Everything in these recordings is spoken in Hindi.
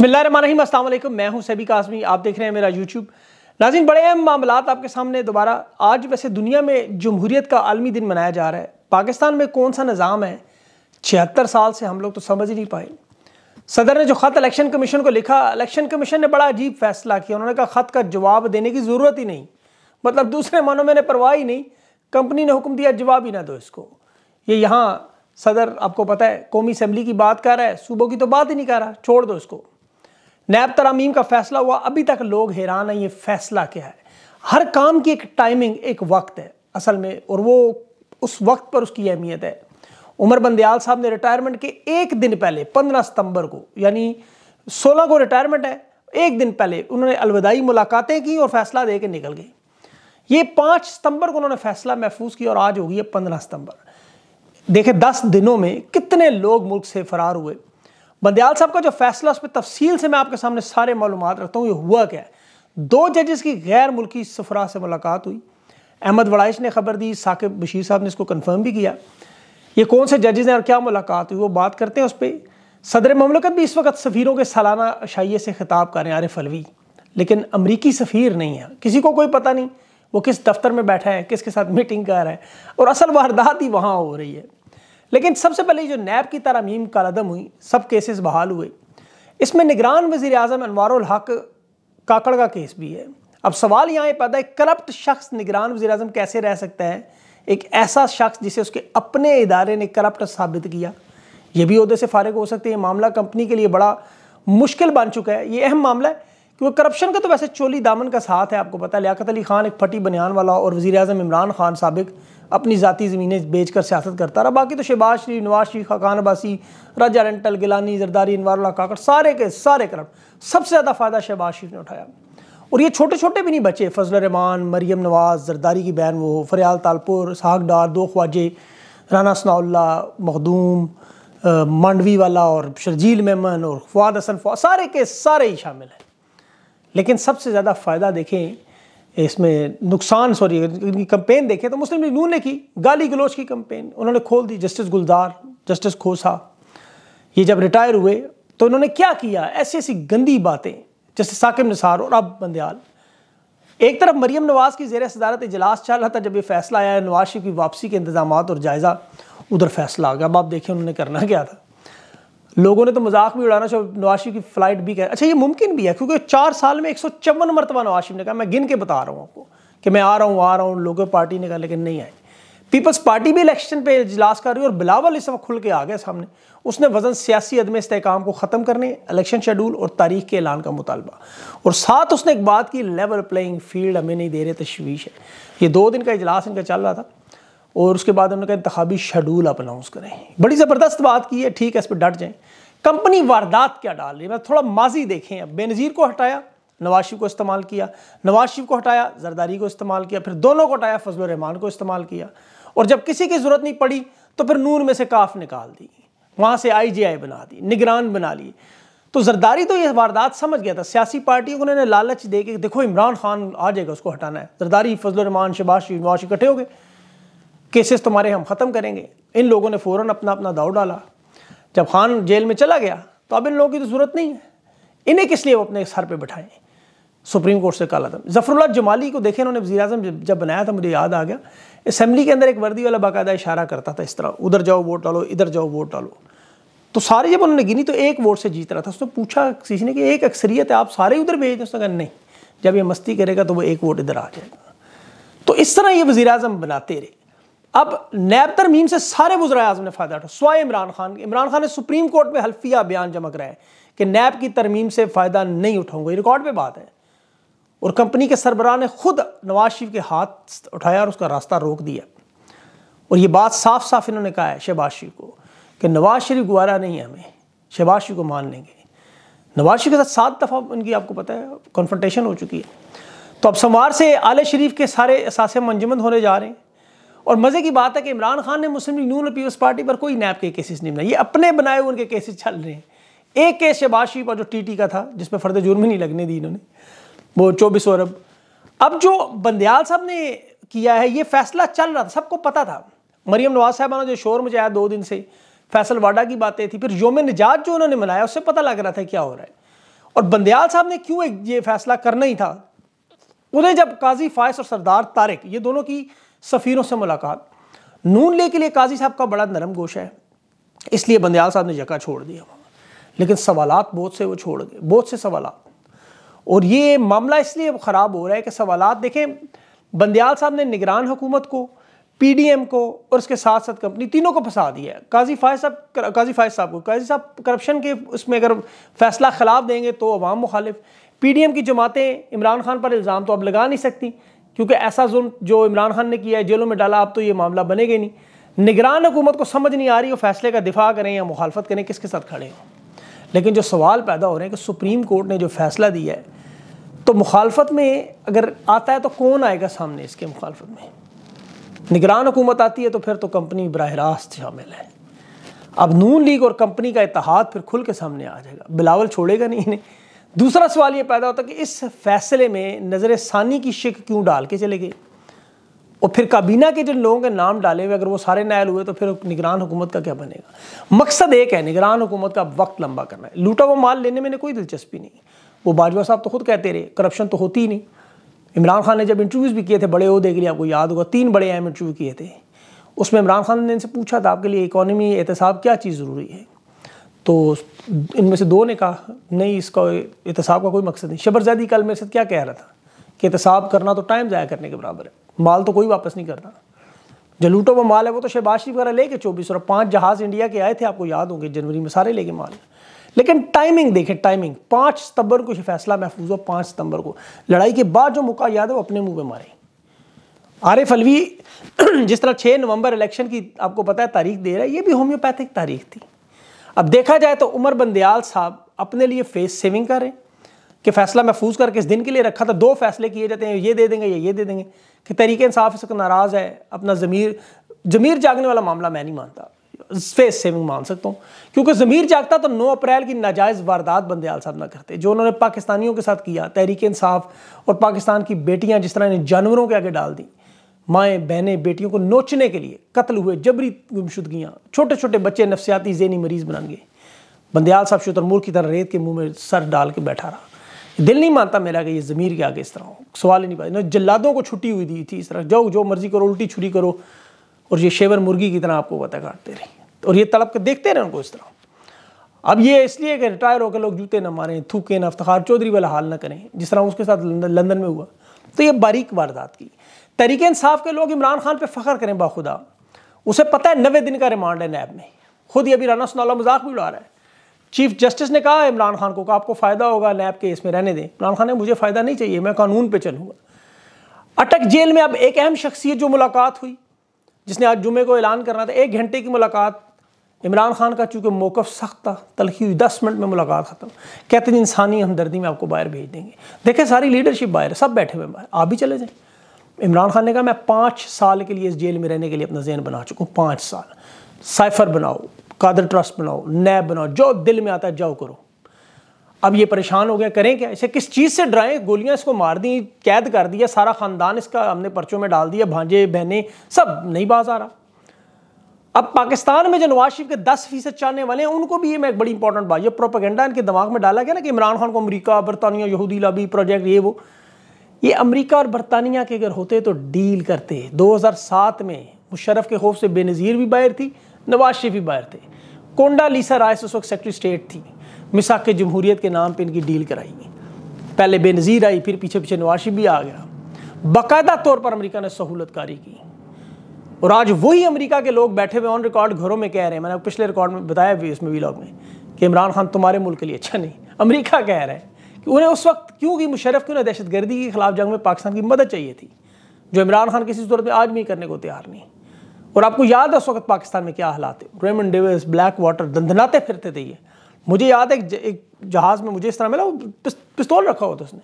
बिसमीम अल्लाम मैं हूं सभी कासमी आप देख रहे हैं मेरा यूट्यूब नाजिन बड़े अहम मामला आपके सामने दोबारा आज वैसे दुनिया में जमहूरीत का आलमी दिन मनाया जा रहा है पाकिस्तान में कौन सा निज़ाम है छिहत्तर साल से हम लोग तो समझ ही नहीं पाए सदर ने जो ख़त इलेक्शन कमीशन को लिखा इलेक्शन कमीशन ने बड़ा अजीब फैसला किया उन्होंने कहा ख़त का जवाब देने की ज़रूरत ही नहीं मतलब दूसरे मानों में परवाह ही नहीं कंपनी ने हुक्म दिया जवाब ही ना दो इसको ये यहाँ सदर आपको पता है कौमी असम्बली की बात कर रहा है सूबों की तो बात ही नहीं कर रहा छोड़ दो इसको नैब तरामीम का फैसला हुआ अभी तक लोग हैरान हैं ये फैसला क्या है हर काम की एक टाइमिंग एक वक्त है असल में और वो उस वक्त पर उसकी अहमियत है उमर बंदयाल साहब ने रिटायरमेंट के एक दिन पहले 15 सितंबर को यानी 16 को रिटायरमेंट है एक दिन पहले उन्होंने अलविदाई मुलाकातें की और फैसला दे के निकल गए ये पाँच सितंबर को उन्होंने फैसला महफूज किया और आज होगी है पंद्रह सितंबर देखे दस दिनों में कितने लोग मुल्क से फरार हुए बंदयाल साहब का जो फैसला उस पर तफसील से मैं आपके सामने सारे मालूम रखता हूँ ये हुआ क्या है दो जजेस की गैर मुल्की सफरा से मुलाकात हुई अहमद वड़ाइश ने खबर दी साकिब बशीर साहब ने इसको कन्फर्म भी किया ये कौन से जजेज़ हैं और क्या मुलाकात हुई वो बात करते हैं उस पर सदर ममलकत भी इस वक्त सफ़ीरों के सालाना अशाइये से खिताब कर रहे हैं आरिफ अलवी लेकिन अमरीकी सफ़ीर नहीं है किसी को कोई पता नहीं वो किस दफ्तर में बैठा है किसके साथ मीटिंग कर रहा है और असल वारदात ही वहाँ हो रही है लेकिन सबसे पहले जो नैब की तरामीम कदम हुई सब केसेस बहाल हुए इसमें निगरान वज़ी अजम हक काकड़ का केस भी है अब सवाल यहाँ पैदा है करप्ट शख्स निगरान वजी अजम कैसे रह सकता है एक ऐसा शख्स जिसे उसके अपने इदारे ने करप्ट साबित किया ये भी अहदे से फारग हो सकते हैं मामला कंपनी के लिए बड़ा मुश्किल बन चुका है ये अहम मामला है क्योंकि करप्शन का तो वैसे चोली दामन का साथ है आपको पता है लियाकत अली खान एक फटी बनियान वाला और वजी अजम इमरान खान सबक अपनी जतीी ज़मीनें बेच कर सियासत करता रहा बाकी तो शहबाज शरीफ नवाज शरीफ खाकान अबासी राजा रेंटल गिलानी जरदारी इनवार काकड़ सारे के सारे करप्ट सबसे ज़्यादा फ़ायदा शहबाज शरीफ ने उठाया और ये छोटे छोटे भी नहीं बचे फजल रहमान मरीम नवाज़ जरदारी की बहन वो फरियाल तालपुर साग डार दो ख्वाजे राना सनाउल्ला मखदूम मांडवी वाला और शर्जील मेमन और फवाद हसन फवाद सारे के सारे ही शामिल हैं लेकिन सबसे ज़्यादा फ़ायदा देखें इसमें नुकसान सॉरी इनकी कंपेन देखें तो मुस्लिम लीग नून ने की गाली गलोच की कंपेन उन्होंने खोल दी जस्टिस गुलजार जस्टिस खोसा ये जब रिटायर हुए तो उन्होंने क्या किया ऐसी ऐसी गंदी बातें जैसे साकिब निसार और अब बंदयाल एक तरफ मरीम नवाज़ की जेर सदारत इजलास चल रहा था जब ये फैसला आया नवाज शरीफ की वापसी के इंतजाम और जायज़ा उधर फैसला आ गया अब आप देखें उन्होंने करना क्या था लोगों ने तो मजाक भी उड़ाना नवाज शरीफ की फ्लाइट भी कह अच्छा ये मुमकिन भी है क्योंकि चार साल में एक सौ चौवन मरतबा नवाज शरीफ ने कहा मैं गिन के बता रहा हूँ आपको कि मैं आ रहा हूँ आ रहा हूँ लोगों पार्टी ने कहा लेकिन नहीं आई पीपल्स पार्टी भी इलेक्शन पे इजलास कर रही है और बिलावल इस वक्त खुल के आ गया सामने उसने वजन सियासी अदम इसकाम को ख़त्म करने इलेक्शन शेड्यूल और तारीख के ऐलान का मुतालबा और साथ उसने एक बात की लेवल प्लेइंग फील्ड हमें नहीं दे रहे तशवीश है ये दो दिन का इजलास इनका चल रहा था और उसके बाद उन्होंने कहा इंतबी शेड्यूल आप अनाउंस करें बड़ी ज़बरदस्त बात की है ठीक है इस पर डट जाएँ कंपनी वारदात क्या डाल रही है मैं थोड़ा माजी देखें अब बेनज़ीर को हटाया नवाज को इस्तेमाल किया नवाज को हटाया जरदारी को इस्तेमाल किया फिर दोनों को हटाया फजल रहमान को इस्तेमाल किया और जब किसी की ज़रूरत नहीं पड़ी तो फिर नून में से काफ निकाल दी वहाँ से आई जी आई बना दी निगरान बना ली तो जरदारी तो ये वारदात समझ गया था सियासी पार्टियों को उन्होंने लालच दे के देखो इमरान खान आ जाएगा उसको हटाना है जरदारी फजल रहमान शबाशी नवाशी इकट्ठे हो गए केसेस तुम्हारे हम ख़त्म करेंगे इन लोगों ने फ़ौर अपना अपना दाव डाला जब खान जेल में चला गया तो अब इन लोगों की तो जरूरत नहीं है इन्हें किस लिए वो अपने सर पर बैठाएं सुप्रीम कोर्ट से कहा था जफरुल्ला जमाली को देखे उन्होंने वजी अजम जब बनाया था मुझे याद आ गया असम्बली के अंदर एक वर्दी वाला बाकायदा इशारा करता था इस तरह उधर जाओ वोट डालो इधर जाओ वोट डालो तो सारे जब उन्होंने गिनी तो एक वोट से जीत रहा था उसने पूछा किसी ने कि एक अक्सरियत है आप सारे उधर भेज दें उसने कहा नहीं जब ये मस्ती करेगा तो वो एक वोट इधर आ जाएगा तो इस तरह ये वजी अजम बनाते रहे अब नैब तरमीम से सारे वज्र अजम ने फ़ायदा उठा स्वाय इमरान खान इमरान खान ने सुप्रीम कोर्ट में हल्फिया बयान जमा कराया कि नैब की तरमीम से फ़ायदा नहीं उठाऊंगा ये रिकॉर्ड पर बात है और कंपनी के सरबराह ने खुद नवाज शरीफ के हाथ उठाया और उसका रास्ता रोक दिया और ये बात साफ साफ इन्होंने कहा है शहबाज शरीफ को कि नवाज शरीफ गुवारा नहीं है हमें शहबाज शरीफ को मान लेंगे नवाज शरीफ के साथ सात दफ़ा उनकी आपको पता है कॉन्फ्रंटेशन हो चुकी है तो अब सोमवार से आले शरीफ के सारे असासे मंजमंद होने जा रहे हैं और मज़े की बात है कि इमरान खान ने मुस्लिम लीग नून और पीपल्स पार्टी पर कोई नैब के केसेस नहीं बनाए ये अपने बनाए हुए उनके केसेस चल रहे हैं एक केस शहबाज शरीफ और जो टीटी का था जिसमें फर्द जुर्म ही नहीं लगने दी इन्होंने वो चौबीस अरब अब जो बंदयाल साहब ने किया है ये फैसला चल रहा था सबको पता था मरियम नवाज साहबाना जो शोर मचाया दो दिन से फैसल वाडा की बातें थी फिर योम निजात जो उन्होंने मनाया उससे पता लग रहा था क्या हो रहा है और बंदयाल साहब ने क्यों ये फैसला करना ही था उन्हें जब काजी फायस और सरदार तारिक ये दोनों की सफ़ीरों से मुलाकात नून ले के लिए काजी साहब का बड़ा नरम गोश है इसलिए बंदयाल साहब ने जगह छोड़ दिया लेकिन सवालत बहुत से वो छोड़ गए बहुत से सवाल और ये मामला इसलिए ख़राब हो रहा है कि सवाल देखें बंदयाल साहब ने निगरान हुकूमत को पीडीएम को और उसके साथ साथ कंपनी तीनों को फंसा दिया है काजी फायज साहब काजी फायज साहब को काजी साहब करप्शन के उसमें अगर फैसला खिलाफ देंगे तो अवाम मुखालिफ पीडीएम की जमातें इमरान खान पर इल्ज़ाम तो अब लगा नहीं सकती क्योंकि ऐसा जुल्म जो इमरान खान ने किया है जेलों में डाला अब तो ये मामला बनेगा ही नहीं निगरान हुकूमत को समझ नहीं आ रही वो फैसले का दिफा करें या मुखालफत करें किसके साथ खड़े हों लेकिन जो सवाल पैदा हो रहे हैं कि सुप्रीम कोर्ट ने जो फैसला दिया है तो मुखालफत में अगर आता है तो कौन आएगा सामने इसके मुखालफत में निगरान हुकूमत आती है तो फिर तो कंपनी बरह रास्त शामिल है अब नून लीग और कंपनी का इतिहाद फिर खुल के सामने आ जाएगा बिलावल छोड़ेगा नहीं इन्हें दूसरा सवाल ये पैदा होता कि इस फैसले में नज़र सानी की शिक क्यों डाल के चले गए और फिर काबीना के जिन लोगों के नाम डाले हुए अगर वो सारे नायल हुए तो फिर निगरान हुकूमत का क्या बनेगा मकसद एक है निगरान हुकूमत का वक्त लंबा करना है लूटा हुआ माल लेने में कोई दिलचस्पी नहीं वो बाजवा साहब तो खुद कहते रहे करप्शन तो होती ही नहीं इमरान खान ने जब इंटरव्यूज़ भी किए थे बड़े अहदे के लिए आपको याद होगा तीन बड़े अहम इंटरव्यू किए थे उसमें इमरान खान ने इनसे पूछा था आपके लिए इकानमी एहतसाब क्या चीज़ ज़रूरी है तो इनमें से दो ने कहा नहीं इसका एहतसाब का कोई मकसद नहीं कल मेरे साथ क्या कह रहा था कि एहतसाब करना तो टाइम ज़ाया करने के बराबर है माल तो कोई वापस नहीं करना जो लूटो में माल है वो तो शहबाज शरीफ वगैरह लेके चौबीस और पाँच जहाज़ इंडिया के आए थे आपको याद होंगे जनवरी में सारे लेके माल लेकिन टाइमिंग देखें टाइमिंग पाँच सितंबर को फैसला महफूज हुआ पाँच सितंबर को लड़ाई के बाद जो मुका याद है वो अपने मुंह में मारे आरिफ अलवी जिस तरह छः नवंबर इलेक्शन की आपको पता है तारीख दे रहा है ये भी होम्योपैथिक तारीख थी अब देखा जाए तो उमर बंदयाल साहब अपने लिए फेस सेविंग करें कि फैसला महफूज करके इस दिन के लिए रखा था दो फैसले किए जाते हैं ये दे देंगे या ये दे देंगे कि तरीके इंसाफ इसका नाराज़ है अपना ज़मीर ज़मीर जागने वाला मामला मैं नहीं मानता फेस सेविंग मान सकता हूँ क्योंकि ज़मीर जागता तो नौ अप्रैल की नाजायज़ वारदात बंदयाल साहब ना करते जो उन्होंने पाकिस्तानियों के साथ किया तहरीक इंसाफ और पाकिस्तान की बेटियाँ जिस तरह जानवरों के आगे डाल दी माएँ बहनें बेटियों को नोचने के लिए कत्ल हुए जबरी गुमशुदगियाँ छोटे छोटे बच्चे नफसियाती जहनी मरीज़ बन गए बंदयाल साहब मूर्ख की तरह रेत के मुंह में सर डाल के बैठा रहा दिल नहीं मानता मेरा कि ये ज़मीर के आगे इस तरह हो सवाल ही नहीं पाता जल्लादों को छुट्टी हुई दी थी इस तरह जाओ जो मर्ज़ी करो उल्टी छुरी करो और ये शेवर मुर्गी की तरह आपको पता काटते रहे और ये तड़प के देखते रहे उनको इस तरह अब ये इसलिए कि रिटायर होकर लोग जूते ना मारें थूकें ना अफ्तार चौधरी वाला हाल ना करें जिस तरह उसके साथ लंदन में हुआ तो ये बारीक वारदात की तरीके इंसाफ के लोग इमरान खान पर फ़ख्र करें बाखुदा उसे पता है नवे दिन का रिमांड है नैब में खुद ये अभी राना सुनाला मजाक भी उड़ा रहा है चीफ जस्टिस ने कहा इमरान खान को कहा आपको फ़ायदा होगा नैब के इसमें रहने दें इमरान खान ने मुझे फ़ायदा नहीं चाहिए मैं कानून पर चलूँगा अटक जेल में अब एक अहम शख्सियत जो मुलाकात हुई जिसने आज जुमे को ऐलान करना था एक घंटे की मुलाकात इमरान खान का चूंकि मौक़ सख्त था तलखी हुई दस मिनट में मुलाकात ख़त्म कहते हैं इंसानी हमदर्दी में आपको बाहर भेज देंगे देखें सारी लीडरशिप बाहर सब बैठे हुए बाहर आप भी चले जाएँ इमरान खान ने कहा मैं पाँच साल के लिए इस जेल में रहने के लिए अपना जहन बना चुका हूँ पाँच साल साइफर बनाओ कादर ट्रस्ट बनाओ नैब बनाओ जो दिल में आता है जाओ करो अब ये परेशान हो गया करें क्या इसे किस चीज़ से डराएं गोलियां इसको मार दी कैद कर दिया सारा ख़ानदान इसका हमने पर्चों में डाल दिया भांजे बहने सब नहीं बाज आ रहा अब पाकिस्तान में जो नवाज शरीफ के दस फीसद चाहने वाले हैं उनको भी ये मैं एक बड़ी इंपॉर्टेंट बात यह प्रोपागेंडा इनके दिमाग में डाला गया ना कि इमरान खान को अमरीका बरतानिया यहूदी लाबी प्रोजेक्ट ये वो ये अमेरिका और बरतानिया के अगर होते तो डील करते 2007 में मुशरफ के खौफ से बेनज़ीर भी बाहर थी नवाज शरीफ भी बाहर थे कोंडा लीसा राइस उस वक्त सेक्रेटरी स्टेट थी मिसाक जमहूरीत के नाम पर इनकी डील कराई पहले बेनज़ीर आई फिर पीछे पीछे नवाज शरीफ भी आ गया बाकायदा तौर पर अमरीका ने सहूलत कारी की और आज वही अमेरिका के लोग बैठे हुए ऑन रिकॉर्ड घरों में कह रहे हैं मैंने पिछले रिकॉर्ड में बताया भी इसमें वीलॉग में कि इमरान खान तुम्हारे मुल्क के लिए अच्छा नहीं अमेरिका कह रहा है कि उन्हें उस वक्त क्यों की मुशरफ क्यों ना दहशत गर्दी के खिलाफ जंग में पाकिस्तान की मदद चाहिए थी जो इमरान खान किसी सूरत में आज भी करने को तैयार नहीं और आपको याद है उस वक्त पाकिस्तान में क्या हालात थे रेमन डेविस ब्लैक वाटर दंदनाते फिरते थे ये मुझे याद है एक जहाज़ में मुझे इस तरह मिला पिस्तौल रखा हुआ था उसने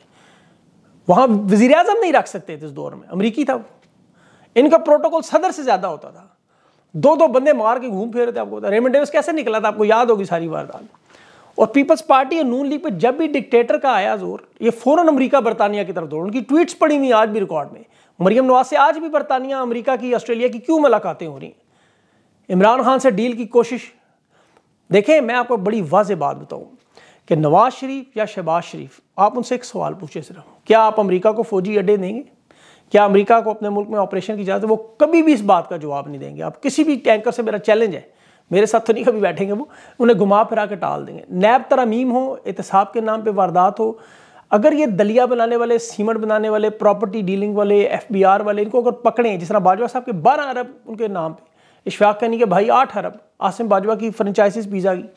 वहाँ वजीर अजम नहीं रख सकते थे इस दौर में अमरीकी था इनका प्रोटोकॉल सदर से ज़्यादा होता था दो दो बंदे मार के घूम फिर रहे थे आपको रेमन डेविस कैसे निकला था आपको याद होगी सारी वारदात और पीपल्स पार्टी और नून लीग पर जब भी डिक्टेटर का आया जोर ये फ़ौरन अमरीका बरतानिया की तरफ दौड़ उनकी ट्वीट्स पड़ी हुई आज भी रिकॉर्ड में मरियम नवाज से आज भी बरतानिया अमरीका की ऑस्ट्रेलिया की क्यों मुलाकातें हो रही इमरान खान से डील की कोशिश देखें मैं आपको बड़ी वाज बात बताऊं कि नवाज शरीफ या शहबाज शरीफ आप उनसे एक सवाल पूछे सिर्फ क्या आप अमेरिका को फौजी अड्डे देंगे क्या अमेरिका को अपने मुल्क में ऑपरेशन की इजाज़त वो कभी भी इस बात का जवाब नहीं देंगे आप किसी भी टैंकर से मेरा चैलेंज है मेरे साथ तो नहीं कभी बैठेंगे वो उन्हें घुमा फिरा के टाल देंगे नैब तरामीम हो एहतसाब के नाम पर वारदात हो अगर ये दलिया बनाने वाले सीमेंट बनाने वाले प्रॉपर्टी डीलिंग वाले एफ बी आर वाले इनको अगर पकड़ें जिस तरह बाजवा साहब के बारह अरब उनके नाम पर इशफाक कहनी के भाई आठ अरब आसिम बाजवा की फ्रेंचाइजिस पीज़ा की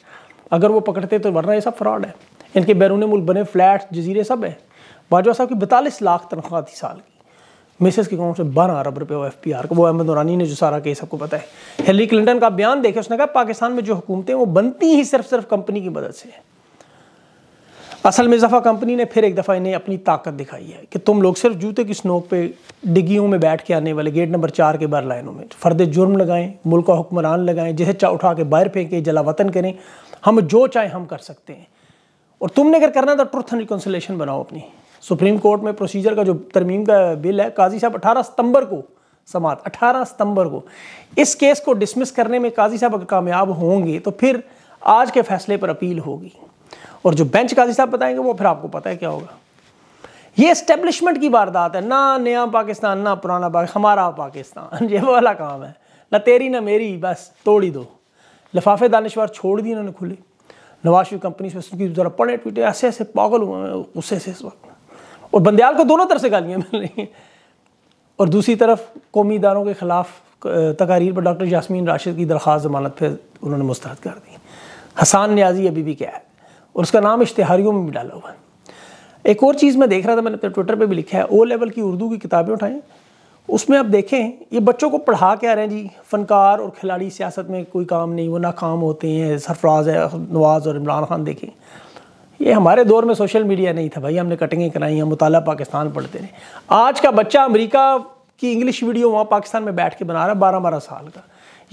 अगर वो पकड़ते तो वरना ये सब फ्रॉड है इनके बैरून मुल्क बने फ्लैट जजीरे सब हैं बाजवा साहब की बतालीस लाख तनख्वाह थी साल की मिसेस के अकाउंट से बारह अरब रुपए पी आर का वो अहमद नौरानी ने जो सारा केस आपको पता है हेली क्लिंटन का बयान देखे उसने कहा पाकिस्तान में जो हुकूमतें वो बनती ही सिर्फ सिर्फ कंपनी की मदद से असल में इजाफा कंपनी ने फिर एक दफ़ा इन्हें अपनी ताकत दिखाई है कि तुम लोग सिर्फ जूते की स्नोक पे डिग्गियों में बैठ के आने वाले गेट नंबर चार के बार लाइनों में फर्द जुर्म लगाएं मुल्क का हुक्मरान लगाएं जिसे चा उठा के बाहर फेंकें जला वतन करें हम जो चाहें हम कर सकते हैं और तुमने अगर करना तो ट्रुथ एंड रिकॉन्सलेशन बनाओ अपनी सुप्रीम कोर्ट में प्रोसीजर का जो तरमीम का बिल है काजी साहब अठारह सितंबर को समाप्त अठारह सितंबर को इस केस को डिसमिस करने में काजी साहब अगर कामयाब होंगे तो फिर आज के फैसले पर अपील होगी और जो बेंच काजी साहब बताएंगे वो फिर आपको पता है क्या होगा ये इस्टेब्लिशमेंट की वारदात है ना नया पाकिस्तान ना पुराना पाकिस्तान हमारा पाकिस्तान ये वाला काम है ना तेरी ना मेरी बस तोड़ ही दो लिफाफे दानिशवार छोड़ दिए इन्होंने खुले नवाज शरीफ कंपनी से उसकी ज़रा पढ़े ट्वीटे ऐसे ऐसे पागल हुए हैं गुस्से से इस वक्त और बंदयाल को दोनों तरफ से गालियाँ मिल रही हैं और दूसरी तरफ कौमी इदारों के ख़िलाफ़ तकारीर पर डॉक्टर यासमीन राशिद की दरख्वास जमानत फिर उन्होंने मुस्तरद कर दी हसान न्याजी अभी भी क्या है और उसका नाम इश्तहारियों में भी डाला हुआ है एक और चीज़ मैं देख रहा था मैंने अपने ट्विटर पर भी लिखा है ओ लेवल की उर्दू की किताबें उठाएँ उसमें आप देखें ये बच्चों को पढ़ा के आ रहे हैं जी फ़नकार और खिलाड़ी सियासत में कोई काम नहीं वो नाकाम होते हैं सरफराज नवाज़ और इमरान खान देखें ये हमारे दौर में सोशल मीडिया नहीं था भाई हमने कटिंगें कराई हम मुताला पाकिस्तान पढ़ते रहे आज का बच्चा अमेरिका की इंग्लिश वीडियो वहाँ पाकिस्तान में बैठ के बना रहा बारह बारह साल का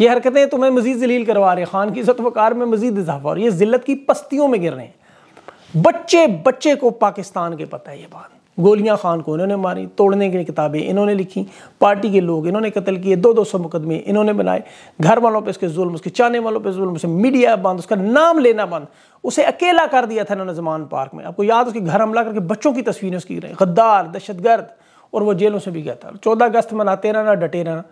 ये हरकतें तुम्हें तो मजीद जलील करवा रहे खान की सतवकार में मजीद इजाफा और ये जिल्लत की पस्तियों में गिर रहे हैं बच्चे बच्चे को पाकिस्तान के पता है ये बात गोलियां खान को इन्होंने मारी तोड़ने की किताबें इन्होंने लिखी पार्टी के लोग इन्होंने कत्ल किए दो दो सौ मुकदमे इन्होंने बनाए घर वालों पे इसके जुल्म उसके चाहने वालों पे जुल्म उसे मीडिया बंद उसका नाम लेना बंद उसे अकेला कर दिया था इन्होंने जमान पार्क में आपको याद उसके घर हमला करके बच्चों की तस्वीरें उसकी रही गद्दार दहशतगर्द और वो जेलों से भी गया था चौदह अगस्त मनाते रहना डटे रहना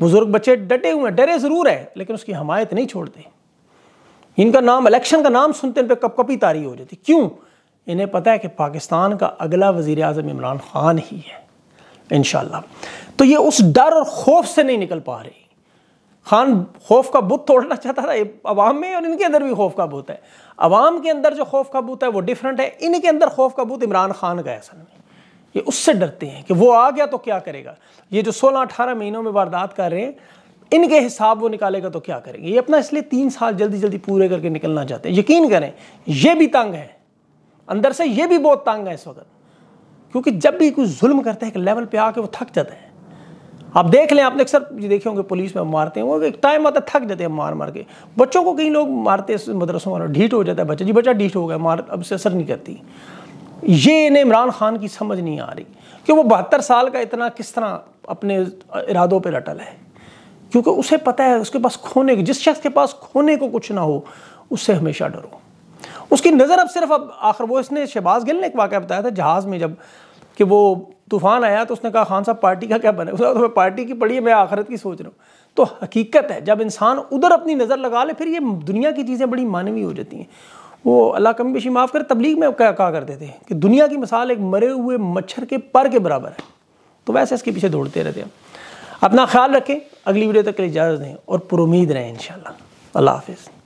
बुजुर्ग बच्चे डटे हुए हैं डरे ज़रूर है लेकिन उसकी हमायत नहीं छोड़ते इनका नाम इलेक्शन का नाम सुनते इन पर कपकपी तारी हो जाती क्यों इन्हें पता है कि पाकिस्तान का अगला वजीर अजम इमरान ख़ान ही है इन तो ये उस डर और खौफ से नहीं निकल पा रही खान खौफ का बुत तोड़ना चाहता था अवाम में और इनके अंदर भी खौफ का बुत है अवाम के अंदर जो खौफ का बुत है वो डिफरेंट है इनके अंदर खौफ का बुत इमरान खान का ऐसा असल में ये उससे डरते हैं कि वो आ गया तो क्या करेगा ये जो सोलह अठारह महीनों में वारदात कर रहे हैं इनके हिसाब वो निकालेगा तो क्या करेंगे ये अपना इसलिए तीन साल जल्दी जल्दी पूरे करके निकलना चाहते हैं यकीन करें ये भी तंग है अंदर से ये भी बहुत तंग है इस वक्त क्योंकि जब भी कुछ जुल्म करता है एक लेवल पे आके वो थक जाता है आप देख लें आपने अक्सर देखे होंगे पुलिस में मारते हैं वो एक टाइम आता है थक जाते हैं मार मार के बच्चों को कई लोग मारते हैं मदरसों वालों ढीठ हो जाता है बच्चा जी बच्चा ढीठ हो गया मार अब से असर नहीं करती ये इन्हें इमरान खान की समझ नहीं आ रही कि वो बहत्तर साल का इतना किस तरह अपने इरादों पर अटल है क्योंकि उसे पता है उसके पास खोने जिस शख्स के पास खोने को कुछ ना हो उससे हमेशा डरो उसकी नज़र अब सिर्फ अब आखिर वो इसने शहबाज गिल ने एक वाक़ बताया था जहाज़ में जब कि वो तूफ़ान आया तो उसने कहा खान साहब पार्टी का क्या बने तो पार्टी की पढ़ी है मैं आखिरत की सोच रहा हूँ तो हकीकत है जब इंसान उधर अपनी नज़र लगा ले फिर ये दुनिया की चीज़ें बड़ी मानवी हो जाती हैं वो अल्लाह कमी बेशी माफ़ कर तबलीग में क्या कहा करते थे कि दुनिया की मिसाल एक मरे हुए मच्छर के पर के बराबर है तो वैसे इसके पीछे दौड़ते रहते हैं अपना ख्याल रखें अगली वीडियो तक के लिए इजाज़त दें और पुरुद रहें इन अल्लाह हाफिज़